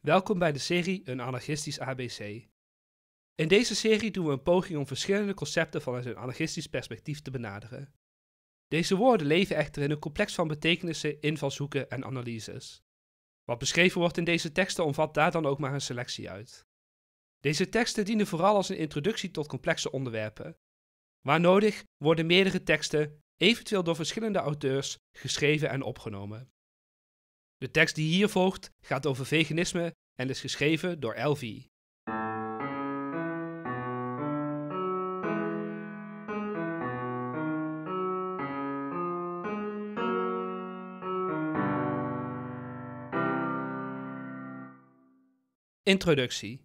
Welkom bij de serie Een anarchistisch ABC. In deze serie doen we een poging om verschillende concepten vanuit een anarchistisch perspectief te benaderen. Deze woorden leven echter in een complex van betekenissen, invalshoeken en analyses. Wat beschreven wordt in deze teksten omvat daar dan ook maar een selectie uit. Deze teksten dienen vooral als een introductie tot complexe onderwerpen. Waar nodig worden meerdere teksten, eventueel door verschillende auteurs, geschreven en opgenomen. De tekst die hier volgt gaat over veganisme en is geschreven door Elvie. Introductie.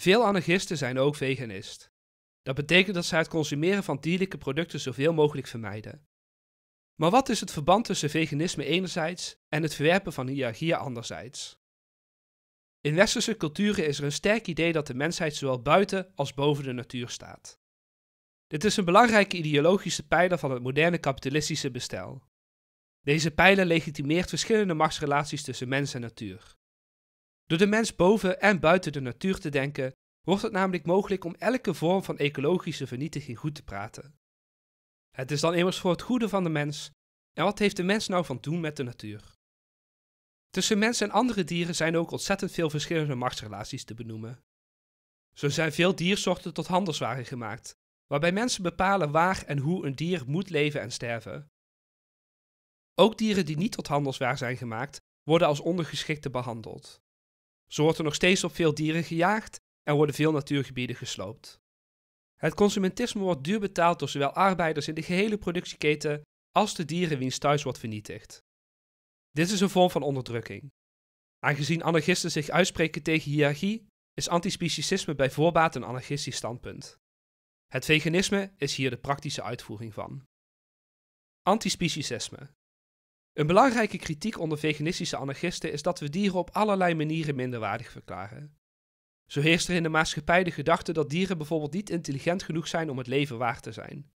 Veel anarchisten zijn ook veganist. Dat betekent dat ze het consumeren van dierlijke producten zoveel mogelijk vermijden. Maar wat is het verband tussen veganisme enerzijds en het verwerpen van hiërarchieën anderzijds? In westerse culturen is er een sterk idee dat de mensheid zowel buiten als boven de natuur staat. Dit is een belangrijke ideologische pijler van het moderne kapitalistische bestel. Deze pijler legitimeert verschillende machtsrelaties tussen mens en natuur. Door de mens boven en buiten de natuur te denken, wordt het namelijk mogelijk om elke vorm van ecologische vernietiging goed te praten. Het is dan immers voor het goede van de mens en wat heeft de mens nou van doen met de natuur? Tussen mens en andere dieren zijn ook ontzettend veel verschillende machtsrelaties te benoemen. Zo zijn veel diersoorten tot handelswaren gemaakt, waarbij mensen bepalen waar en hoe een dier moet leven en sterven. Ook dieren die niet tot handelswaar zijn gemaakt, worden als ondergeschikte behandeld. Zo wordt er nog steeds op veel dieren gejaagd en worden veel natuurgebieden gesloopt. Het consumentisme wordt duur betaald door zowel arbeiders in de gehele productieketen als de dieren wiens thuis wordt vernietigd. Dit is een vorm van onderdrukking. Aangezien anarchisten zich uitspreken tegen hiërarchie, is antispeciesisme bij voorbaat een anarchistisch standpunt. Het veganisme is hier de praktische uitvoering van. Antispeciesisme. Een belangrijke kritiek onder veganistische anarchisten is dat we dieren op allerlei manieren minderwaardig verklaren. Zo heerst er in de maatschappij de gedachte dat dieren bijvoorbeeld niet intelligent genoeg zijn om het leven waard te zijn.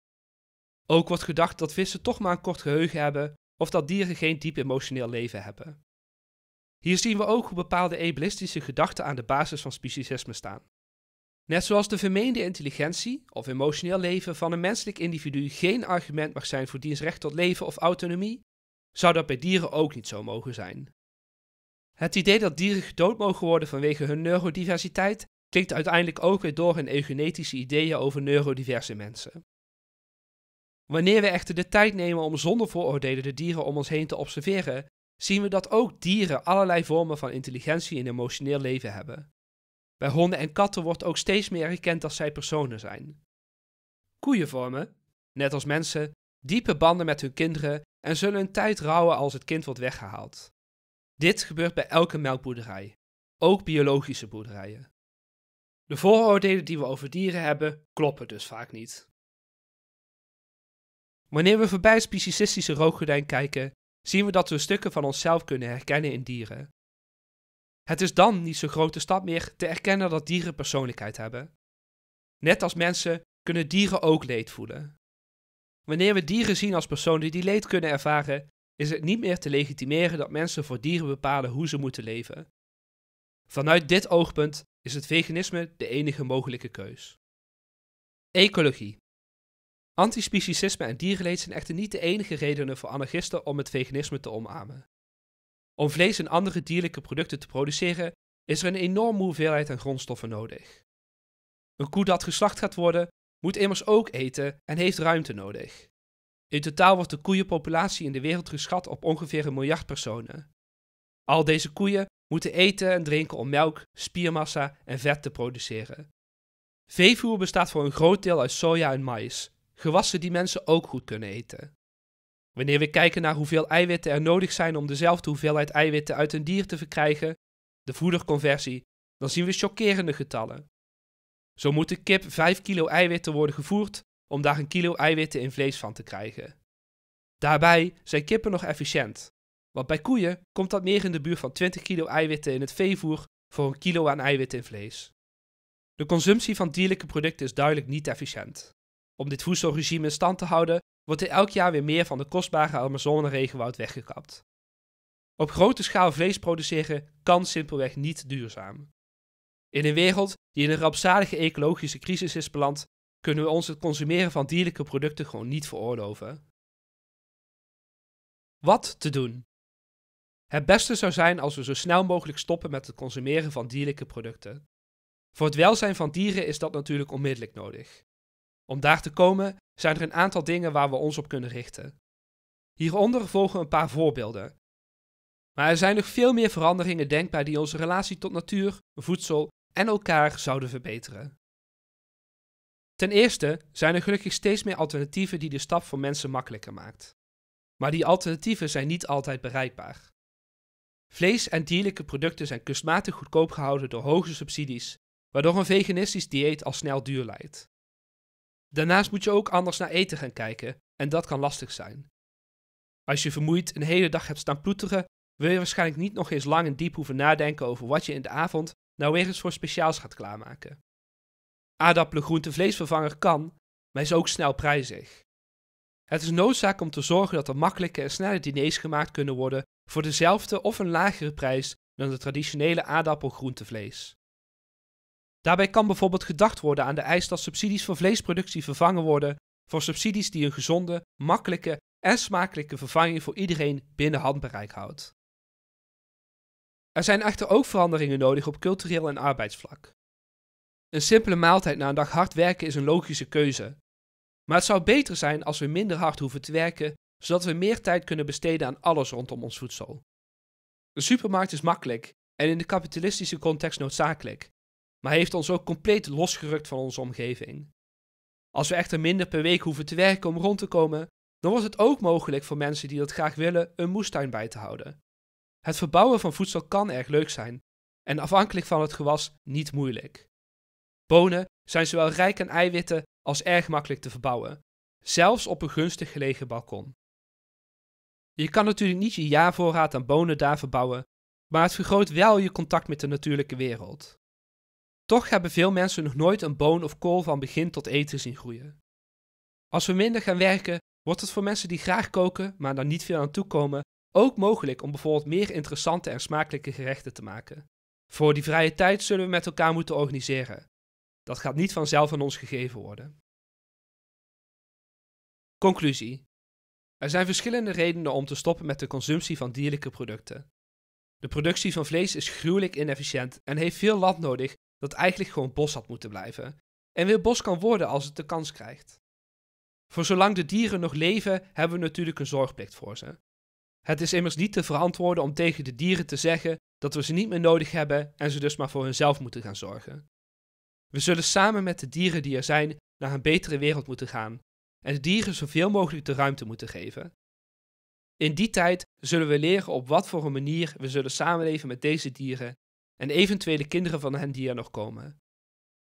Ook wordt gedacht dat vissen toch maar een kort geheugen hebben of dat dieren geen diep emotioneel leven hebben. Hier zien we ook hoe bepaalde ableistische gedachten aan de basis van speciesisme staan. Net zoals de vermeende intelligentie of emotioneel leven van een menselijk individu geen argument mag zijn voor diens recht tot leven of autonomie, zou dat bij dieren ook niet zo mogen zijn. Het idee dat dieren gedood mogen worden vanwege hun neurodiversiteit klinkt uiteindelijk ook weer door in eugenetische ideeën over neurodiverse mensen. Wanneer we echter de tijd nemen om zonder vooroordelen de dieren om ons heen te observeren, zien we dat ook dieren allerlei vormen van intelligentie en emotioneel leven hebben. Bij honden en katten wordt ook steeds meer erkend dat zij personen zijn. Koeien vormen, net als mensen, diepe banden met hun kinderen en zullen een tijd rouwen als het kind wordt weggehaald. Dit gebeurt bij elke melkboerderij, ook biologische boerderijen. De vooroordelen die we over dieren hebben, kloppen dus vaak niet. Wanneer we voorbij het speciesistische rookgordijn kijken, zien we dat we stukken van onszelf kunnen herkennen in dieren. Het is dan niet zo'n grote stap meer te erkennen dat dieren persoonlijkheid hebben. Net als mensen kunnen dieren ook leed voelen. Wanneer we dieren zien als personen die leed kunnen ervaren, is het niet meer te legitimeren dat mensen voor dieren bepalen hoe ze moeten leven. Vanuit dit oogpunt is het veganisme de enige mogelijke keus. Ecologie. Antispeciesisme en dierenleed zijn echter niet de enige redenen voor anarchisten om het veganisme te omarmen. Om vlees en andere dierlijke producten te produceren is er een enorme hoeveelheid aan grondstoffen nodig. Een koe dat geslacht gaat worden, moet immers ook eten en heeft ruimte nodig. In totaal wordt de koeienpopulatie in de wereld geschat op ongeveer een miljard personen. Al deze koeien moeten eten en drinken om melk, spiermassa en vet te produceren. Veevoer bestaat voor een groot deel uit soja en maïs, gewassen die mensen ook goed kunnen eten. Wanneer we kijken naar hoeveel eiwitten er nodig zijn om dezelfde hoeveelheid eiwitten uit een dier te verkrijgen, de voederconversie, dan zien we chockerende getallen. Zo moet de kip 5 kilo eiwitten worden gevoerd om daar een kilo eiwitten in vlees van te krijgen. Daarbij zijn kippen nog efficiënt, want bij koeien komt dat meer in de buurt van 20 kilo eiwitten in het veevoer voor een kilo aan eiwitten in vlees. De consumptie van dierlijke producten is duidelijk niet efficiënt. Om dit voedselregime in stand te houden, wordt er elk jaar weer meer van de kostbare Amazone-regenwoud weggekapt. Op grote schaal vlees produceren kan simpelweg niet duurzaam. In een wereld die in een rampzalige ecologische crisis is beland, kunnen we ons het consumeren van dierlijke producten gewoon niet veroorloven. Wat te doen? Het beste zou zijn als we zo snel mogelijk stoppen met het consumeren van dierlijke producten. Voor het welzijn van dieren is dat natuurlijk onmiddellijk nodig. Om daar te komen zijn er een aantal dingen waar we ons op kunnen richten. Hieronder volgen een paar voorbeelden. Maar er zijn nog veel meer veranderingen denkbaar die onze relatie tot natuur, voedsel en elkaar zouden verbeteren. Ten eerste zijn er gelukkig steeds meer alternatieven die de stap voor mensen makkelijker maakt. Maar die alternatieven zijn niet altijd bereikbaar. Vlees en dierlijke producten zijn kunstmatig goedkoop gehouden door hoge subsidies, waardoor een veganistisch dieet al snel duur lijkt. Daarnaast moet je ook anders naar eten gaan kijken en dat kan lastig zijn. Als je vermoeid een hele dag hebt staan ploeteren, wil je waarschijnlijk niet nog eens lang en diep hoeven nadenken over wat je in de avond nou weer eens voor speciaals gaat klaarmaken. Aardappelen groente vleesvervanger kan, maar is ook snel prijzig. Het is noodzaak om te zorgen dat er makkelijke en snelle diners gemaakt kunnen worden voor dezelfde of een lagere prijs dan de traditionele aardappelgroentevlees. Daarbij kan bijvoorbeeld gedacht worden aan de eis dat subsidies voor vleesproductie vervangen worden voor subsidies die een gezonde, makkelijke en smakelijke vervanging voor iedereen binnen handbereik houdt. Er zijn echter ook veranderingen nodig op cultureel en arbeidsvlak. Een simpele maaltijd na een dag hard werken is een logische keuze. Maar het zou beter zijn als we minder hard hoeven te werken, zodat we meer tijd kunnen besteden aan alles rondom ons voedsel. De supermarkt is makkelijk en in de kapitalistische context noodzakelijk, maar heeft ons ook compleet losgerukt van onze omgeving. Als we echter minder per week hoeven te werken om rond te komen, dan wordt het ook mogelijk voor mensen die dat graag willen een moestuin bij te houden. Het verbouwen van voedsel kan erg leuk zijn en afhankelijk van het gewas niet moeilijk. Bonen zijn zowel rijk aan eiwitten als erg makkelijk te verbouwen, zelfs op een gunstig gelegen balkon. Je kan natuurlijk niet je jaarvoorraad aan bonen daar verbouwen, maar het vergroot wel je contact met de natuurlijke wereld. Toch hebben veel mensen nog nooit een boon of kool van begin tot eten zien groeien. Als we minder gaan werken, wordt het voor mensen die graag koken, maar daar niet veel aan toe komen, ook mogelijk om bijvoorbeeld meer interessante en smakelijke gerechten te maken. Voor die vrije tijd zullen we met elkaar moeten organiseren. Dat gaat niet vanzelf aan ons gegeven worden. Conclusie. Er zijn verschillende redenen om te stoppen met de consumptie van dierlijke producten. De productie van vlees is gruwelijk inefficiënt en heeft veel land nodig dat eigenlijk gewoon bos had moeten blijven en weer bos kan worden als het de kans krijgt. Voor zolang de dieren nog leven, hebben we natuurlijk een zorgplicht voor ze. Het is immers niet te verantwoorden om tegen de dieren te zeggen dat we ze niet meer nodig hebben en ze dus maar voor hunzelf moeten gaan zorgen. We zullen samen met de dieren die er zijn naar een betere wereld moeten gaan en de dieren zoveel mogelijk de ruimte moeten geven. In die tijd zullen we leren op wat voor een manier we zullen samenleven met deze dieren en eventuele kinderen van hen die er nog komen.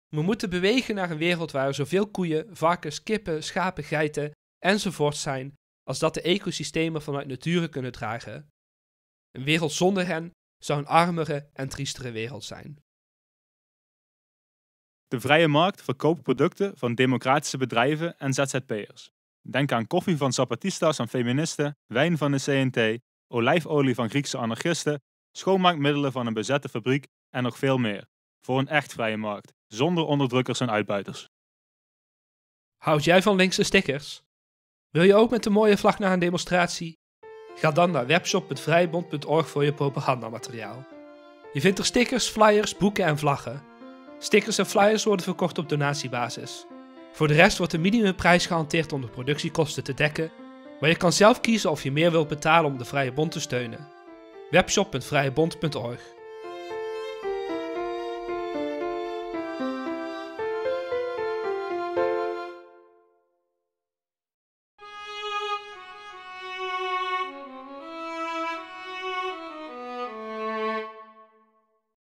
We moeten bewegen naar een wereld waar zoveel koeien, varkens, kippen, schapen, geiten enzovoort zijn als dat de ecosystemen vanuit nature kunnen dragen. Een wereld zonder hen zou een armere en triestere wereld zijn. De vrije markt verkoopt producten van democratische bedrijven en ZZP'ers. Denk aan koffie van zapatistas en feministen, wijn van de CNT, olijfolie van Griekse anarchisten, schoonmaakmiddelen van een bezette fabriek en nog veel meer. Voor een echt vrije markt, zonder onderdrukkers en uitbuiters. Houd jij van linkse stickers? Wil je ook met de mooie vlag naar een demonstratie? Ga dan naar webshop.vrijbond.org voor je propagandamateriaal. Je vindt er stickers, flyers, boeken en vlaggen. Stickers en flyers worden verkocht op donatiebasis. Voor de rest wordt de minimumprijs gehanteerd om de productiekosten te dekken, maar je kan zelf kiezen of je meer wilt betalen om de Vrije Bond te steunen. webshop.vrijebond.org